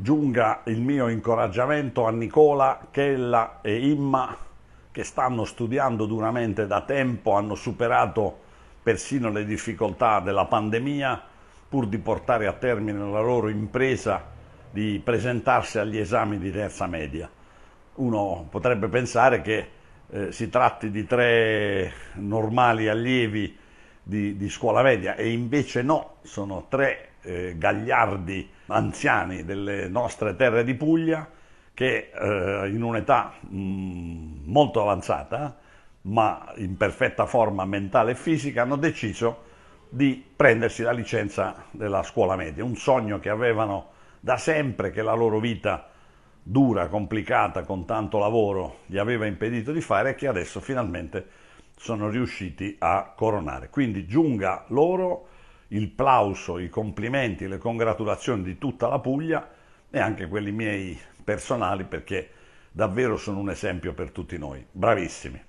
giunga il mio incoraggiamento a Nicola, Chella e Imma che stanno studiando duramente da tempo, hanno superato persino le difficoltà della pandemia pur di portare a termine la loro impresa di presentarsi agli esami di terza media. Uno potrebbe pensare che eh, si tratti di tre normali allievi di, di scuola media e invece no, sono tre eh, gagliardi anziani delle nostre terre di Puglia che eh, in un'età mm, molto avanzata, ma in perfetta forma mentale e fisica, hanno deciso di prendersi la licenza della scuola media, un sogno che avevano da sempre che la loro vita dura, complicata, con tanto lavoro gli aveva impedito di fare e che adesso finalmente sono riusciti a coronare. Quindi giunga loro il plauso, i complimenti, le congratulazioni di tutta la Puglia e anche quelli miei personali perché davvero sono un esempio per tutti noi. Bravissimi!